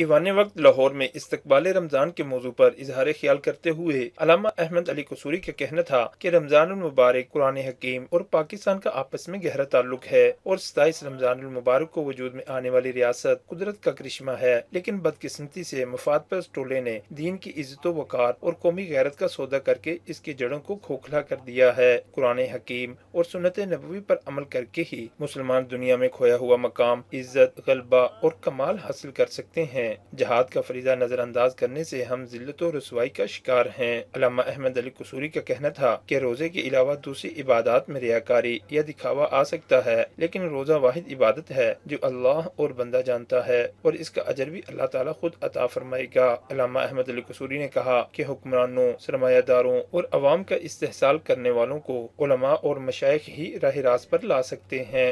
Ivan वक्त लाहौर में इस्तबाल रमज़ान के मौजू पर इजहार ख्याल करते हुए अलामा अहमद अली कसूरी का कहना था की रमज़ान मुबारक कुरान हकीम और पाकिस्तान का आपस में गहरा ताल्लुक है और सताइस रमज़ान मुबारक को वजूद में आने वाली रियासत कुदरत का करिश्मा है लेकिन बदकिस्मती से मफाद पर टोले ने दीन की इज्जत वकार और कौमी गैरत का सौदा करके इसकी जड़ों को खोखला कर दिया है कुरान हकीम और सुनत नबी पर अमल करके ही मुसलमान दुनिया में खोया हुआ मकाम इज्जत गलबा और कमाल हासिल कर सकते हैं हैं जहाद का फरीजा नज़रअंदाज करने से हम जिल्लत और रसवाई का शिकार हैं अलामा अहमद अली कसूरी का कहना था कि रोज़े के अलावा दूसरी इबादत में रियाकारी या दिखावा आ सकता है लेकिन रोज़ा वाहिद इबादत है जो अल्लाह और बंदा जानता है और इसका अजर भी अल्लाह ताला खुद अता फरमाएगा अलामा अहमद अली कसूरी ने कहा कि हुक्मरानों सरमायादारों और अवाम का इस्तेसाल करने वालों को और मशाइ ही राह रास्त पर ला सकते हैं